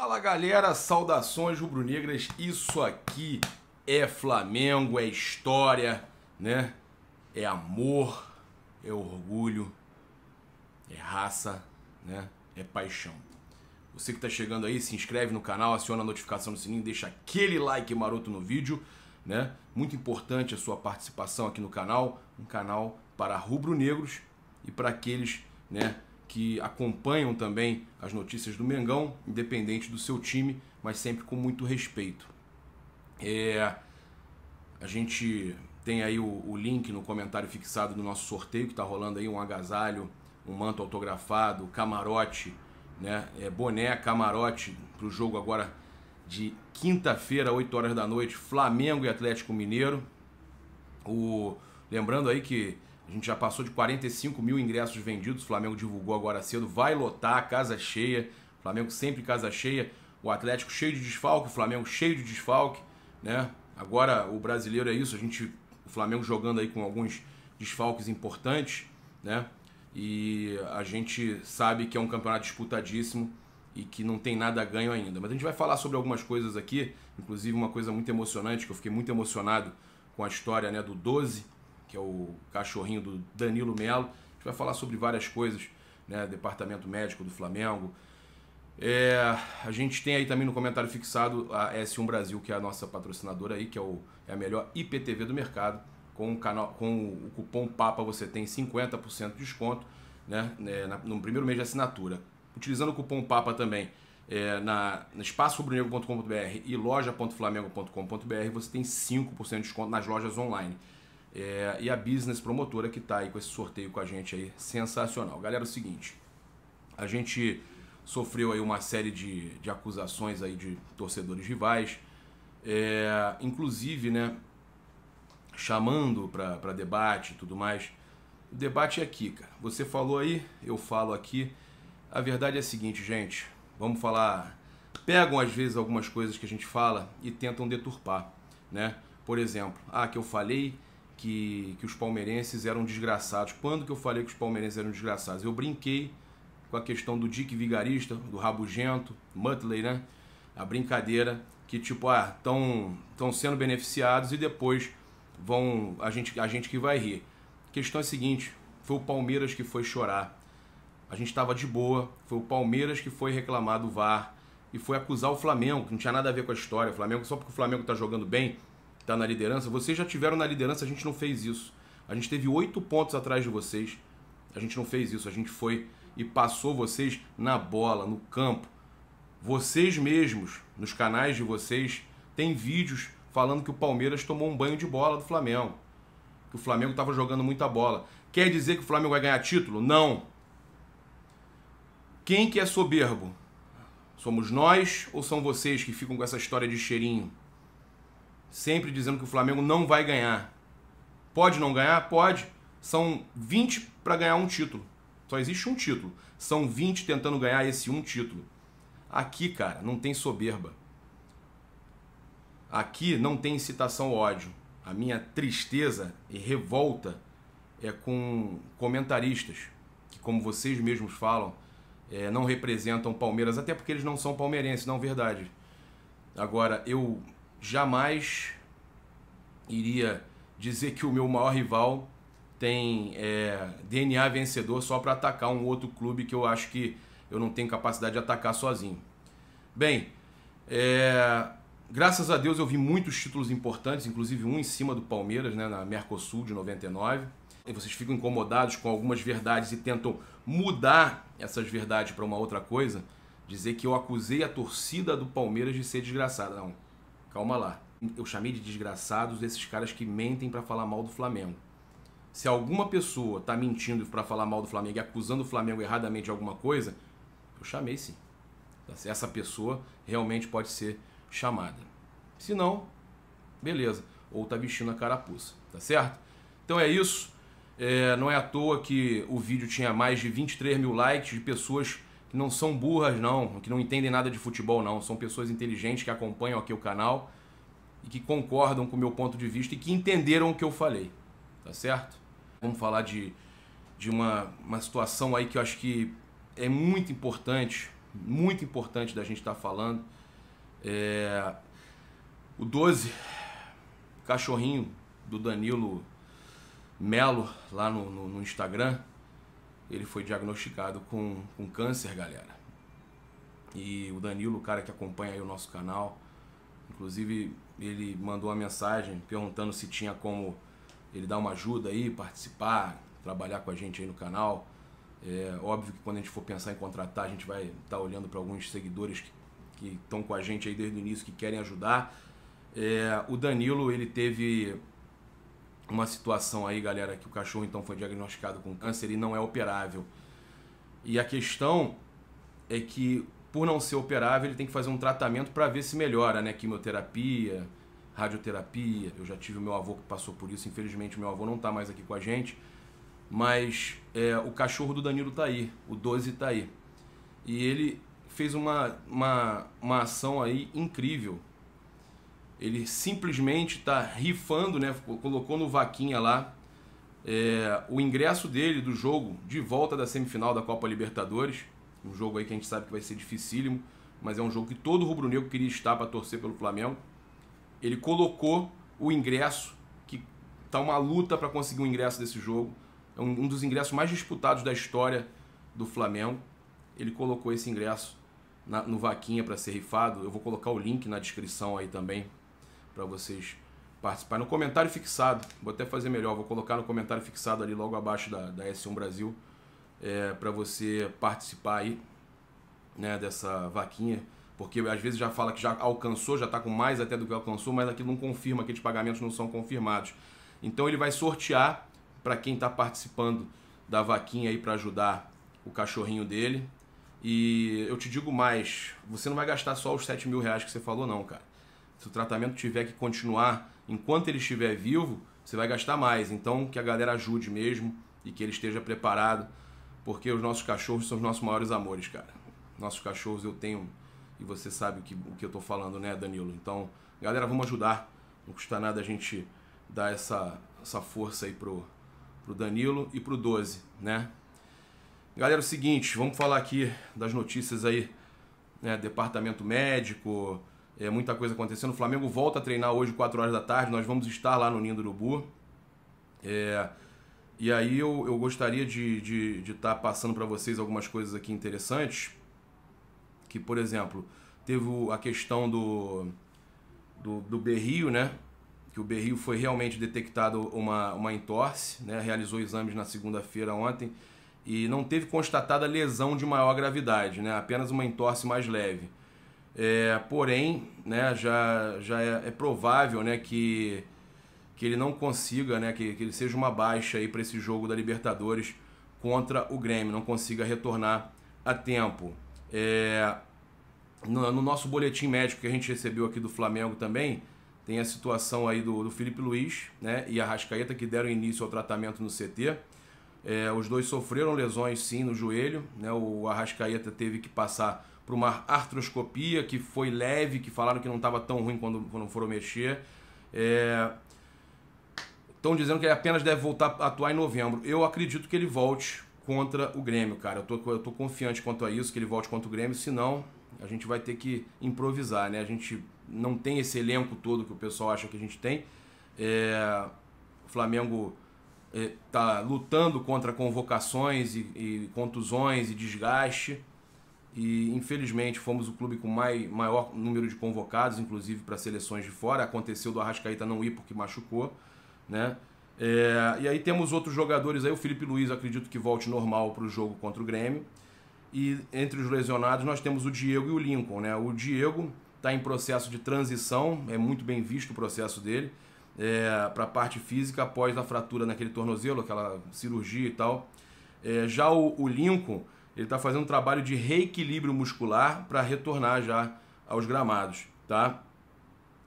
Fala galera, saudações rubro-negras. Isso aqui é Flamengo, é história, né? É amor, é orgulho, é raça, né? É paixão. Você que está chegando aí, se inscreve no canal, aciona a notificação do sininho, deixa aquele like maroto no vídeo, né? Muito importante a sua participação aqui no canal, um canal para rubro-negros e para aqueles, né, que acompanham também as notícias do Mengão, independente do seu time, mas sempre com muito respeito. É, a gente tem aí o, o link no comentário fixado do nosso sorteio que está rolando aí um agasalho, um manto autografado, camarote, né? É, boné, camarote para o jogo agora de quinta-feira, 8 horas da noite, Flamengo e Atlético Mineiro. O, lembrando aí que a gente já passou de 45 mil ingressos vendidos. O Flamengo divulgou agora cedo. Vai lotar, casa cheia. O Flamengo sempre casa cheia. O Atlético cheio de desfalque, o Flamengo cheio de desfalque, né? Agora o brasileiro é isso. A gente, o Flamengo jogando aí com alguns desfalques importantes, né? E a gente sabe que é um campeonato disputadíssimo e que não tem nada ganho ainda. Mas a gente vai falar sobre algumas coisas aqui, inclusive uma coisa muito emocionante, que eu fiquei muito emocionado com a história né, do 12 que é o cachorrinho do Danilo Melo. A gente vai falar sobre várias coisas, né? Departamento médico do Flamengo. É, a gente tem aí também no comentário fixado a S1 Brasil, que é a nossa patrocinadora aí, que é, o, é a melhor IPTV do mercado. Com o, canal, com o cupom PAPA você tem 50% de desconto né, né no primeiro mês de assinatura. Utilizando o cupom PAPA também é, na, na e loja.flamengo.com.br você tem 5% de desconto nas lojas online é, e a Business Promotora que está aí com esse sorteio com a gente aí, sensacional. Galera, é o seguinte, a gente sofreu aí uma série de, de acusações aí de torcedores rivais, é, inclusive, né, chamando para debate e tudo mais. O debate é aqui, cara. Você falou aí, eu falo aqui. A verdade é a seguinte, gente, vamos falar... Pegam, às vezes, algumas coisas que a gente fala e tentam deturpar, né? Por exemplo, ah, que eu falei que, que os palmeirenses eram desgraçados. Quando que eu falei que os palmeirenses eram desgraçados? Eu brinquei com a questão do Dick Vigarista, do Rabugento, Muttley, né? A brincadeira que, tipo, ah, estão tão sendo beneficiados e depois vão a gente, a gente que vai rir. A questão é a seguinte, foi o Palmeiras que foi chorar. A gente estava de boa, foi o Palmeiras que foi reclamar do VAR e foi acusar o Flamengo, que não tinha nada a ver com a história. O Flamengo, só porque o Flamengo está jogando bem, está na liderança, vocês já tiveram na liderança, a gente não fez isso. A gente teve oito pontos atrás de vocês, a gente não fez isso, a gente foi e passou vocês na bola, no campo. Vocês mesmos, nos canais de vocês, tem vídeos falando que o Palmeiras tomou um banho de bola do Flamengo. Que o Flamengo estava jogando muita bola. Quer dizer que o Flamengo vai ganhar título? Não. Quem que é soberbo? Somos nós ou são vocês que ficam com essa história de cheirinho? sempre dizendo que o Flamengo não vai ganhar. Pode não ganhar? Pode. São 20 para ganhar um título. Só existe um título. São 20 tentando ganhar esse um título. Aqui, cara, não tem soberba. Aqui não tem incitação ao ódio. A minha tristeza e revolta é com comentaristas que, como vocês mesmos falam, é, não representam Palmeiras, até porque eles não são palmeirenses, não é verdade. Agora, eu jamais iria dizer que o meu maior rival tem é, DNA vencedor só para atacar um outro clube que eu acho que eu não tenho capacidade de atacar sozinho. Bem, é, graças a Deus eu vi muitos títulos importantes, inclusive um em cima do Palmeiras, né, na Mercosul de 99. E vocês ficam incomodados com algumas verdades e tentam mudar essas verdades para uma outra coisa, dizer que eu acusei a torcida do Palmeiras de ser desgraçada. Não, Calma lá. Eu chamei de desgraçados esses caras que mentem para falar mal do Flamengo. Se alguma pessoa tá mentindo para falar mal do Flamengo e acusando o Flamengo erradamente de alguma coisa, eu chamei sim. Tá Essa pessoa realmente pode ser chamada. Se não, beleza. Ou tá vestindo a carapuça, tá certo? Então é isso. É, não é à toa que o vídeo tinha mais de 23 mil likes de pessoas que não são burras, não, que não entendem nada de futebol, não. São pessoas inteligentes que acompanham aqui o canal e que concordam com o meu ponto de vista e que entenderam o que eu falei, tá certo? Vamos falar de, de uma, uma situação aí que eu acho que é muito importante, muito importante da gente estar tá falando. É... O 12, cachorrinho do Danilo Melo, lá no, no, no Instagram, ele foi diagnosticado com, com câncer, galera. E o Danilo, o cara que acompanha aí o nosso canal, inclusive ele mandou uma mensagem perguntando se tinha como ele dar uma ajuda aí, participar, trabalhar com a gente aí no canal. É óbvio que quando a gente for pensar em contratar, a gente vai estar tá olhando para alguns seguidores que estão com a gente aí desde o início, que querem ajudar. É, o Danilo, ele teve uma situação aí, galera, que o cachorro então foi diagnosticado com câncer e não é operável. E a questão é que, por não ser operável, ele tem que fazer um tratamento para ver se melhora, né? Quimioterapia, radioterapia. Eu já tive o meu avô que passou por isso, infelizmente o meu avô não está mais aqui com a gente. Mas é, o cachorro do Danilo tá aí, o 12 tá aí. E ele fez uma, uma, uma ação aí incrível, ele simplesmente está rifando, né? Colocou no vaquinha lá é, o ingresso dele do jogo de volta da semifinal da Copa Libertadores. Um jogo aí que a gente sabe que vai ser dificílimo, mas é um jogo que todo rubro-negro queria estar para torcer pelo Flamengo. Ele colocou o ingresso, que tá uma luta para conseguir o ingresso desse jogo. É um, um dos ingressos mais disputados da história do Flamengo. Ele colocou esse ingresso na, no Vaquinha para ser rifado. Eu vou colocar o link na descrição aí também para vocês participar no comentário fixado. Vou até fazer melhor, vou colocar no comentário fixado ali logo abaixo da, da S1 Brasil é, para você participar aí né, dessa vaquinha. Porque às vezes já fala que já alcançou, já está com mais até do que alcançou, mas aquilo não confirma, aqueles pagamentos não são confirmados. Então ele vai sortear para quem está participando da vaquinha aí para ajudar o cachorrinho dele. E eu te digo mais, você não vai gastar só os 7 mil reais que você falou não, cara se o tratamento tiver que continuar enquanto ele estiver vivo, você vai gastar mais. Então, que a galera ajude mesmo e que ele esteja preparado, porque os nossos cachorros são os nossos maiores amores, cara. Nossos cachorros eu tenho, e você sabe o que, o que eu tô falando, né, Danilo? Então, galera, vamos ajudar. Não custa nada a gente dar essa, essa força aí pro, pro Danilo e pro 12, né? Galera, é o seguinte, vamos falar aqui das notícias aí, né? Departamento médico, é, muita coisa acontecendo. O Flamengo volta a treinar hoje, 4 horas da tarde. Nós vamos estar lá no Ninho do Urubu. É, e aí eu, eu gostaria de estar de, de tá passando para vocês algumas coisas aqui interessantes. Que, por exemplo, teve a questão do, do, do Berrio, né? Que o Berrio foi realmente detectado uma, uma entorse, né? Realizou exames na segunda-feira ontem e não teve constatada lesão de maior gravidade, né? Apenas uma entorse mais leve. É, porém, né, já, já é, é, provável né, que, que ele não consiga, né, que, que ele seja uma baixa para esse jogo da Libertadores contra o Grêmio, não consiga retornar a tempo. É, no, no, nosso boletim médico que a gente recebeu aqui do Flamengo também, tem a situação aí do, do Felipe Luiz né, e a Rascaeta que deram início ao tratamento no CT. É, os dois sofreram lesões sim no joelho, né? O Arrascaeta teve que passar para uma artroscopia que foi leve, que falaram que não estava tão ruim quando, quando foram mexer. Estão é... dizendo que ele apenas deve voltar a atuar em novembro. Eu acredito que ele volte contra o Grêmio, cara. Eu tô, eu tô confiante quanto a isso, que ele volte contra o Grêmio, senão a gente vai ter que improvisar, né? A gente não tem esse elenco todo que o pessoal acha que a gente tem. É... O Flamengo está é, tá lutando contra convocações e, e contusões e desgaste e infelizmente fomos o clube com mai, maior número de convocados, inclusive para seleções de fora. Aconteceu do Arrascaeta não ir porque machucou, né? É, e aí temos outros jogadores aí, o Felipe Luiz acredito que volte normal para o jogo contra o Grêmio. E entre os lesionados nós temos o Diego e o Lincoln, né? O Diego está em processo de transição, é muito bem visto o processo dele, é, para a parte física após a fratura naquele tornozelo, aquela cirurgia e tal. É, já o, o Lincoln ele está fazendo um trabalho de reequilíbrio muscular para retornar já aos gramados, tá?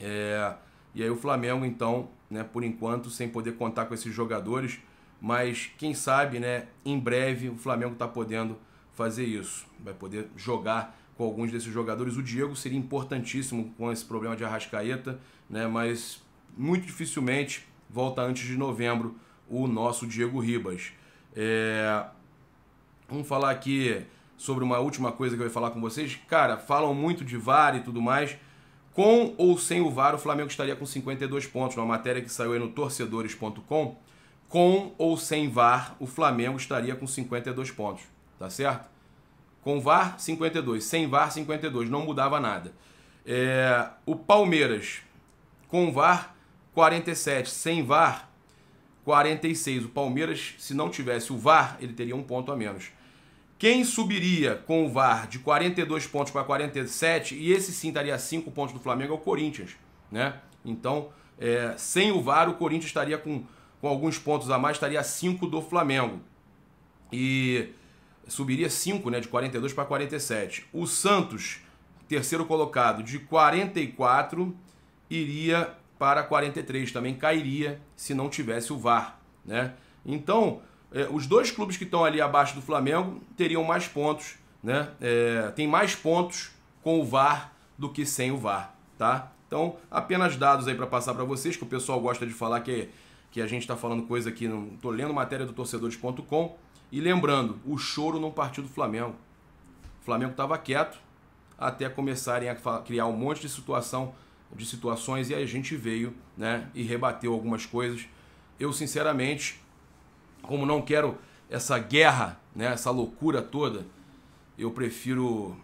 É, e aí o Flamengo, então, né, por enquanto, sem poder contar com esses jogadores, mas quem sabe, né, em breve o Flamengo está podendo fazer isso. Vai poder jogar com alguns desses jogadores. O Diego seria importantíssimo com esse problema de Arrascaeta, né, mas muito dificilmente volta antes de novembro o nosso Diego Ribas. É, Vamos falar aqui sobre uma última coisa que eu ia falar com vocês. Cara, falam muito de VAR e tudo mais. Com ou sem o VAR, o Flamengo estaria com 52 pontos. Uma matéria que saiu aí no torcedores.com. Com ou sem VAR, o Flamengo estaria com 52 pontos. Tá certo? Com VAR, 52. Sem VAR, 52. Não mudava nada. É... O Palmeiras, com VAR, 47. Sem VAR, 46. O Palmeiras, se não tivesse o VAR, ele teria um ponto a menos. Quem subiria com o VAR de 42 pontos para 47, e esse sim estaria 5 pontos do Flamengo, é o Corinthians. Né? Então, é, sem o VAR, o Corinthians estaria com, com alguns pontos a mais, estaria 5 do Flamengo. E subiria 5, né, de 42 para 47. O Santos, terceiro colocado, de 44, iria para 43, também cairia se não tivesse o VAR. Né? Então, é, os dois clubes que estão ali abaixo do Flamengo teriam mais pontos, né? É, tem mais pontos com o VAR do que sem o VAR, tá? Então, apenas dados aí para passar para vocês, que o pessoal gosta de falar que, que a gente está falando coisa aqui, não tô lendo matéria do torcedores.com. E lembrando, o choro não partiu do Flamengo. O Flamengo estava quieto até começarem a criar um monte de situação de situações e a gente veio, né, e rebateu algumas coisas. Eu sinceramente como não quero essa guerra, né, essa loucura toda, eu prefiro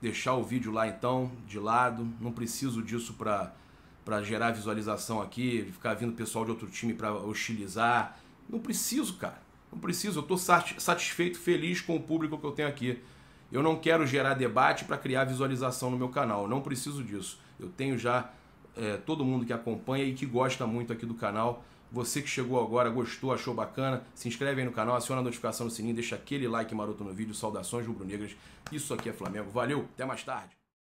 deixar o vídeo lá então, de lado, não preciso disso para para gerar visualização aqui, ficar vindo pessoal de outro time para hostilizar. Não preciso, cara. Não preciso, eu estou satisfeito, feliz com o público que eu tenho aqui. Eu não quero gerar debate para criar visualização no meu canal, eu não preciso disso. Eu tenho já é, todo mundo que acompanha e que gosta muito aqui do canal você que chegou agora, gostou, achou bacana, se inscreve aí no canal, aciona a notificação no sininho, deixa aquele like maroto no vídeo. Saudações rubro-negras. Isso aqui é Flamengo. Valeu, até mais tarde.